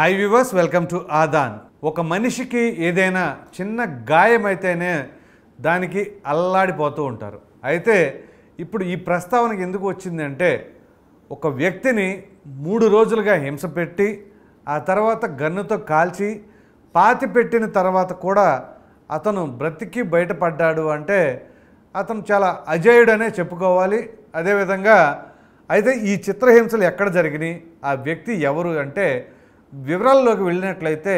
Hi viewers welcome to ఆదాన్ ఒక మనిషికి ఏదైనా చిన్న గాయమైతేనే దానికి అల్లాడిపోతూ ఉంటారు అయితే ఇప్పుడు ఈ ప్రస్తావనకి ఎందుకు వచ్చిందంటే ఒక వ్యక్తిని మూడు రోజులుగా హింస పెట్టి ఆ తర్వాత గన్నుతో కాల్చి పాతి పెట్టిన తర్వాత కూడా అతను బ్రతికి బయటపడ్డాడు అంటే అతను చాలా అజేయుడనే చెప్పుకోవాలి అదేవిధంగా అయితే ఈ చిత్రహింసలు ఎక్కడ జరిగినాయి ఆ వ్యక్తి ఎవరు అంటే వివరాల్లోకి వెళ్ళినట్లయితే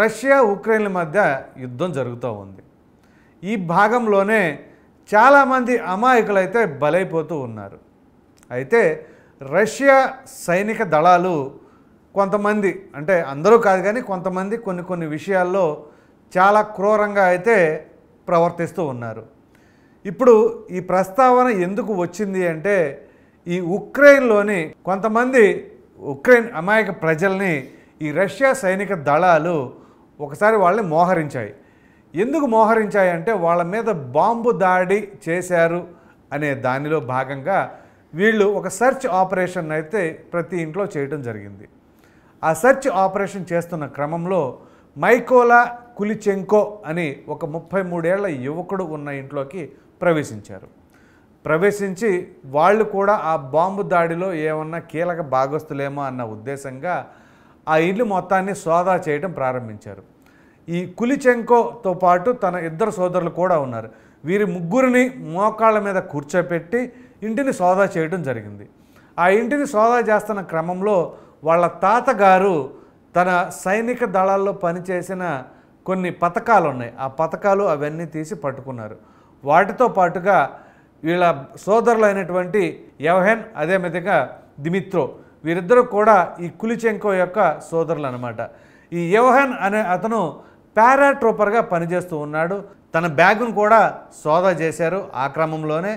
రష్యా ఉక్రెయిన్ల మధ్య యుద్ధం జరుగుతూ ఉంది ఈ భాగంలోనే చాలామంది అమాయకులైతే బలైపోతూ ఉన్నారు అయితే రష్యా సైనిక దళాలు కొంతమంది అంటే అందరూ కాదు కానీ కొంతమంది కొన్ని కొన్ని విషయాల్లో చాలా క్రూరంగా అయితే ప్రవర్తిస్తూ ఉన్నారు ఇప్పుడు ఈ ప్రస్తావన ఎందుకు వచ్చింది అంటే ఈ ఉక్రెయిన్లోని కొంతమంది ఉక్రెయిన్ అమాయక ప్రజల్ని ఈ రష్యా సైనిక దళాలు ఒకసారి వాళ్ళని మోహరించాయి ఎందుకు మోహరించాయి అంటే వాళ్ళ మీద బాంబు దాడి చేశారు అనే దానిలో భాగంగా వీళ్ళు ఒక సెర్చ్ ఆపరేషన్ అయితే ప్రతి ఇంట్లో చేయటం జరిగింది ఆ సెర్చ్ ఆపరేషన్ చేస్తున్న క్రమంలో మైకోలా కులిచెంకో అని ఒక ముప్పై మూడేళ్ల యువకుడు ఉన్న ఇంట్లోకి ప్రవేశించారు ప్రవేశించి వాళ్ళు కూడా ఆ బాంబు దాడిలో ఏమన్నా కీలక భాగస్తులేమో అన్న ఉద్దేశంగా ఆ ఇల్లు మొత్తాన్ని సోదా చేయడం ప్రారంభించారు ఈ కులిచెంకోతో పాటు తన ఇద్దరు సోదరులు కూడా ఉన్నారు వీరి ముగ్గురిని మోకాళ్ళ మీద కూర్చోపెట్టి ఇంటిని సోదా చేయడం జరిగింది ఆ ఇంటిని సోదా చేస్తున్న క్రమంలో వాళ్ళ తాతగారు తన సైనిక దళాల్లో పనిచేసిన కొన్ని పథకాలు ఉన్నాయి ఆ పథకాలు అవన్నీ తీసి పట్టుకున్నారు వాటితో పాటుగా వీళ్ళ సోదరులు అయినటువంటి యవహెన్ అదే మీదుగా దిమిత్రో వీరిద్దరూ కూడా ఈ కులిచెంకో యొక్క సోదరులు అనమాట ఈ యవహెన్ అనే అతను పారాట్రోపర్గా పనిచేస్తూ ఉన్నాడు తన బ్యాగును కూడా సోదా చేశారు ఆ క్రమంలోనే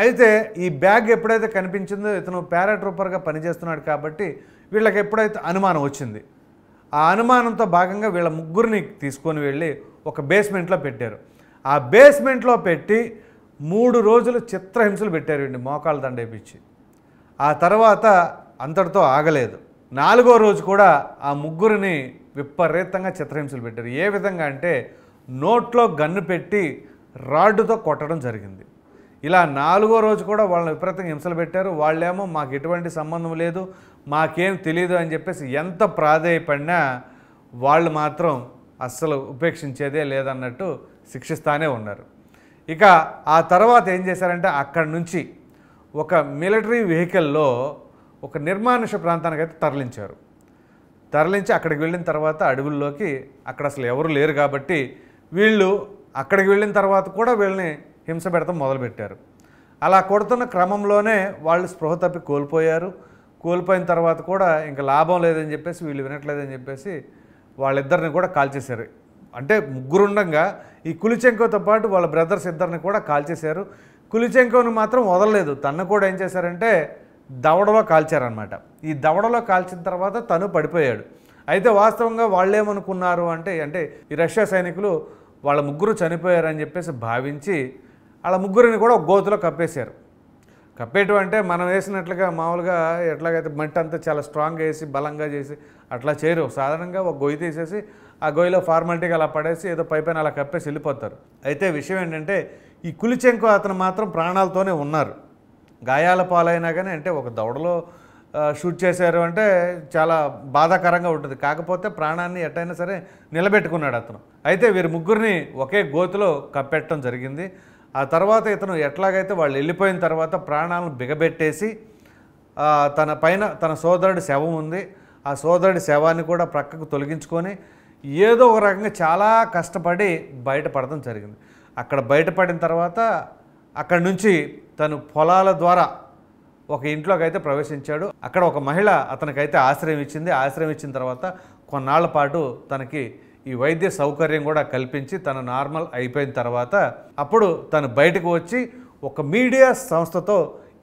అయితే ఈ బ్యాగ్ ఎప్పుడైతే కనిపించిందో ఇతను పారాట్రూపర్గా పనిచేస్తున్నాడు కాబట్టి వీళ్ళకి ఎప్పుడైతే అనుమానం వచ్చింది ఆ అనుమానంతో భాగంగా వీళ్ళ ముగ్గురిని తీసుకొని వెళ్ళి ఒక బేస్మెంట్లో పెట్టారు ఆ బేస్మెంట్లో పెట్టి మూడు రోజులు చిత్రహింసలు పెట్టారండి మోకాలు దండేపించి ఆ తర్వాత అంతటితో ఆగలేదు నాలుగో రోజు కూడా ఆ ముగ్గురిని విపరీతంగా చిత్రహింసలు పెట్టారు ఏ విధంగా అంటే నోట్లో గన్ను పెట్టి రాడ్డుతో కొట్టడం జరిగింది ఇలా నాలుగో రోజు కూడా వాళ్ళని విపరీతంగా హింసలు పెట్టారు వాళ్ళేమో మాకు ఎటువంటి సంబంధం లేదు మాకేం తెలియదు అని చెప్పేసి ఎంత ప్రాధాయపడినా వాళ్ళు మాత్రం అస్సలు ఉపేక్షించేదే లేదన్నట్టు శిక్షిస్తానే ఉన్నారు ఇక ఆ తర్వాత ఏం చేశారంటే అక్కడి నుంచి ఒక మిలిటరీ వెహికల్లో ఒక నిర్మానుష ప్రాంతానికి అయితే తరలించారు తరలించి అక్కడికి వెళ్ళిన తర్వాత అడవుల్లోకి అక్కడ అసలు ఎవరు లేరు కాబట్టి వీళ్ళు అక్కడికి వెళ్ళిన తర్వాత కూడా వీళ్ళని హింస పెడతాం మొదలుపెట్టారు అలా కొడుతున్న క్రమంలోనే వాళ్ళు స్పృహ తప్పి కోల్పోయారు కోల్పోయిన తర్వాత కూడా ఇంకా లాభం లేదని చెప్పేసి వీళ్ళు వినట్లేదని చెప్పేసి వాళ్ళిద్దరిని కూడా కాల్చేశారు అంటే ముగ్గురుండగా ఈ కులిచెంకోతో పాటు వాళ్ళ బ్రదర్స్ ఇద్దరిని కూడా కాల్చేశారు కులిచెంకోను మాత్రం వదలలేదు తను కూడా ఏం చేశారంటే దవడలో కాల్చారనమాట ఈ దవడలో కాల్చిన తర్వాత తను పడిపోయాడు అయితే వాస్తవంగా వాళ్ళేమనుకున్నారు అంటే అంటే ఈ రష్యా సైనికులు వాళ్ళ ముగ్గురు చనిపోయారని చెప్పేసి భావించి వాళ్ళ ముగ్గురిని కూడా గోతులో కప్పేశారు కప్పేయటం అంటే మనం వేసినట్లుగా మామూలుగా ఎట్లాగైతే మట్టి అంతా చాలా స్ట్రాంగ్గా వేసి బలంగా చేసి అట్లా చేయరు సాధారణంగా ఒక గొయ్యి తీసేసి ఆ గొయ్యిలో ఫార్మాలిటీగా అలా పడేసి ఏదో పైపైన అలా కప్పేసి వెళ్ళిపోతారు అయితే విషయం ఏంటంటే ఈ కులిచెంకు అతను మాత్రం ప్రాణాలతోనే ఉన్నారు గాయాల పాలైనా కానీ అంటే ఒక దౌడలో షూట్ చేశారు అంటే చాలా బాధాకరంగా ఉంటుంది కాకపోతే ప్రాణాన్ని ఎట్టయినా సరే నిలబెట్టుకున్నాడు అతను అయితే వీరి ముగ్గురిని ఒకే గోతిలో కప్పెట్టడం జరిగింది ఆ తర్వాత ఇతను ఎట్లాగైతే వాళ్ళు వెళ్ళిపోయిన తర్వాత ప్రాణాలను బిగబెట్టేసి తన పైన తన సోదరుడి శవం ఉంది ఆ సోదరుడి శవాన్ని కూడా ప్రక్కకు తొలగించుకొని ఏదో ఒక రకంగా చాలా కష్టపడి బయటపడడం జరిగింది అక్కడ బయటపడిన తర్వాత అక్కడి నుంచి తను పొలాల ద్వారా ఒక ఇంట్లోకి అయితే ప్రవేశించాడు అక్కడ ఒక మహిళ అతనికైతే ఆశ్రయం ఇచ్చింది ఆశ్రయం ఇచ్చిన తర్వాత కొన్నాళ్ల పాటు తనకి ఈ వైద్య సౌకర్యం కూడా కల్పించి తను నార్మల్ అయిపోయిన తర్వాత అప్పుడు తను బయటకు వచ్చి ఒక మీడియా సంస్థతో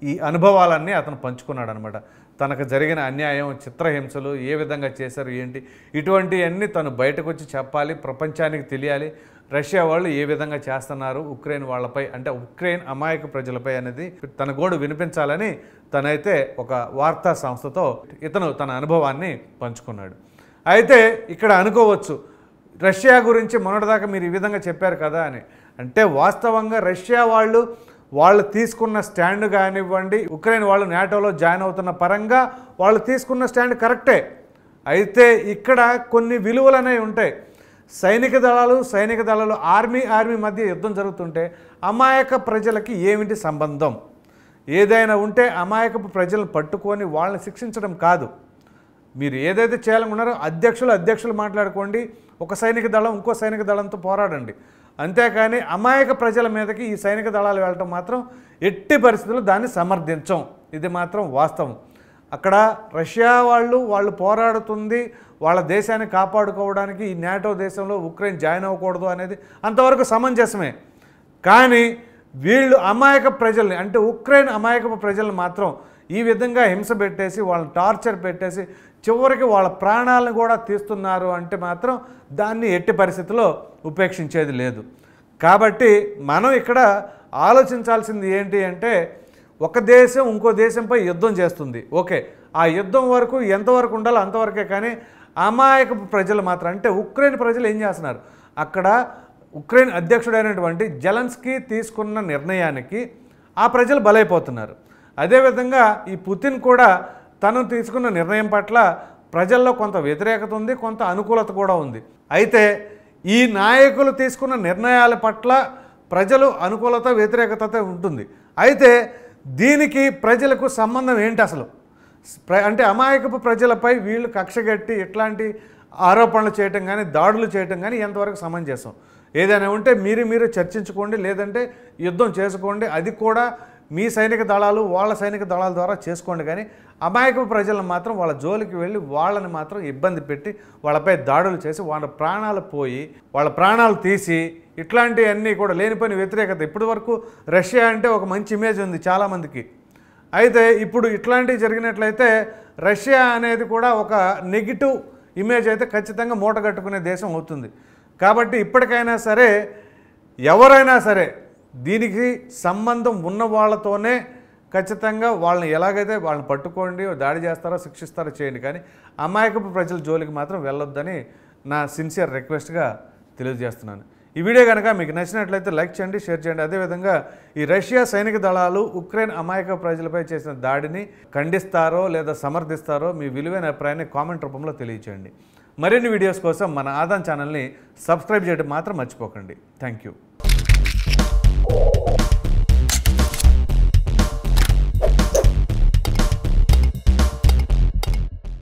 ఈ అనుభవాలన్నీ అతను పంచుకున్నాడు అనమాట తనకు జరిగిన అన్యాయం చిత్రహింసలు ఏ విధంగా చేశారు ఏంటి ఇటువంటివన్నీ తను బయటకు వచ్చి చెప్పాలి ప్రపంచానికి తెలియాలి రష్యా వాళ్ళు ఏ విధంగా చేస్తున్నారు ఉక్రెయిన్ వాళ్ళపై అంటే ఉక్రెయిన్ అమాయక ప్రజలపై అనేది తన గోడు వినిపించాలని తనైతే ఒక వార్తా సంస్థతో ఇతను తన అనుభవాన్ని పంచుకున్నాడు అయితే ఇక్కడ అనుకోవచ్చు రష్యా గురించి మొన్నటిదాకా మీరు ఈ విధంగా చెప్పారు కదా అని అంటే వాస్తవంగా రష్యా వాళ్ళు వాళ్ళు తీసుకున్న స్టాండ్ కానివ్వండి ఉక్రెయిన్ వాళ్ళు నేటోలో జాయిన్ అవుతున్న పరంగా వాళ్ళు తీసుకున్న స్టాండ్ కరెక్టే అయితే ఇక్కడ కొన్ని విలువలు అనేవి ఉంటాయి సైనిక దళాలు సైనిక దళాలు ఆర్మీ ఆర్మీ మధ్య యుద్ధం జరుగుతుంటే అమాయక ప్రజలకి ఏమిటి సంబంధం ఏదైనా ఉంటే అమాయకపు ప్రజలను పట్టుకొని వాళ్ళని శిక్షించడం కాదు మీరు ఏదైతే చేయాలనుకున్నారో అధ్యక్షులు అధ్యక్షులు మాట్లాడుకోండి ఒక సైనిక దళం ఇంకో సైనిక దళంతో పోరాడండి అంతేకాని అమాయక ప్రజల మీదకి ఈ సైనిక దళాలు వెళ్ళటం మాత్రం ఎట్టి పరిస్థితుల్లో దాన్ని సమర్థించం ఇది మాత్రం వాస్తవం అక్కడ రష్యా వాళ్ళు వాళ్ళు పోరాడుతుంది వాళ్ళ దేశాన్ని కాపాడుకోవడానికి ఈ నాటో దేశంలో ఉక్రెయిన్ జాయిన్ అవ్వకూడదు అనేది అంతవరకు సమంజసమే కానీ వీళ్ళు అమాయక ప్రజల్ని అంటే ఉక్రెయిన్ అమాయక ప్రజల్ని మాత్రం ఈ విధంగా హింస పెట్టేసి వాళ్ళని టార్చర్ పెట్టేసి చివరికి వాళ్ళ ప్రాణాలను కూడా తీస్తున్నారు అంటే మాత్రం దాన్ని ఎట్టి పరిస్థితిలో ఉపేక్షించేది లేదు కాబట్టి మనం ఇక్కడ ఆలోచించాల్సింది ఏంటి అంటే ఒక దేశం ఇంకో దేశంపై యుద్ధం చేస్తుంది ఓకే ఆ యుద్ధం వరకు ఎంతవరకు ఉండాలో అంతవరకే కానీ అమాయక ప్రజలు మాత్రం అంటే ఉక్రెయిన్ ప్రజలు ఏం చేస్తున్నారు అక్కడ ఉక్రెయిన్ అధ్యక్షుడైనటువంటి జలన్స్కీ తీసుకున్న నిర్ణయానికి ఆ ప్రజలు బలైపోతున్నారు అదేవిధంగా ఈ పుతిన్ కూడా తను తీసుకున్న నిర్ణయం పట్ల ప్రజల్లో కొంత వ్యతిరేకత ఉంది కొంత అనుకూలత కూడా ఉంది అయితే ఈ నాయకులు తీసుకున్న నిర్ణయాల పట్ల ప్రజలు అనుకూలత వ్యతిరేకత ఉంటుంది అయితే దీనికి ప్రజలకు సంబంధం ఏంటి అసలు అంటే అమాయకపు ప్రజలపై వీళ్ళు కక్షగట్టి ఇట్లాంటి ఆరోపణలు చేయటం కానీ దాడులు చేయటం కానీ ఎంతవరకు సమంజసం ఏదైనా ఉంటే మీరు మీరు చర్చించుకోండి లేదంటే యుద్ధం చేసుకోండి అది కూడా మీ సైనిక దళాలు వాళ్ళ సైనిక దళాల ద్వారా చేసుకోండి కానీ అమాయక ప్రజలను మాత్రం వాళ్ళ జోలికి వెళ్ళి వాళ్ళని మాత్రం ఇబ్బంది పెట్టి వాళ్ళపై దాడులు చేసి వాళ్ళ ప్రాణాలు పోయి వాళ్ళ ప్రాణాలు తీసి ఇట్లాంటివన్నీ కూడా లేనిపోయిన వ్యతిరేకత ఇప్పటి వరకు రష్యా అంటే ఒక మంచి ఇమేజ్ ఉంది చాలామందికి అయితే ఇప్పుడు ఇట్లాంటివి జరిగినట్లయితే రష్యా అనేది కూడా ఒక నెగిటివ్ ఇమేజ్ అయితే ఖచ్చితంగా మూటగట్టుకునే దేశం అవుతుంది కాబట్టి ఇప్పటికైనా సరే ఎవరైనా సరే దీనికి సంబంధం ఉన్న వాళ్ళతోనే ఖచ్చితంగా వాళ్ళని ఎలాగైతే వాళ్ళని పట్టుకోండి దాడి చేస్తారో శిక్షిస్తారో చేయండి కానీ అమాయకపు ప్రజల జోలికి మాత్రం వెళ్ళొద్దని నా సిన్సియర్ రిక్వెస్ట్గా తెలియజేస్తున్నాను ఈ వీడియో కనుక మీకు నచ్చినట్లయితే లైక్ చేయండి షేర్ చేయండి అదేవిధంగా ఈ రష్యా సైనిక దళాలు ఉక్రెయిన్ అమాయక ప్రజలపై చేసిన దాడిని ఖండిస్తారో లేదా సమర్థిస్తారో మీ విలువైన అభిప్రాయాన్ని కామెంట్ రూపంలో తెలియచేయండి మరిన్ని వీడియోస్ కోసం మన ఆదాన్ ఛానల్ని సబ్స్క్రైబ్ చేయడం మాత్రం మర్చిపోకండి థ్యాంక్ యూ Oh.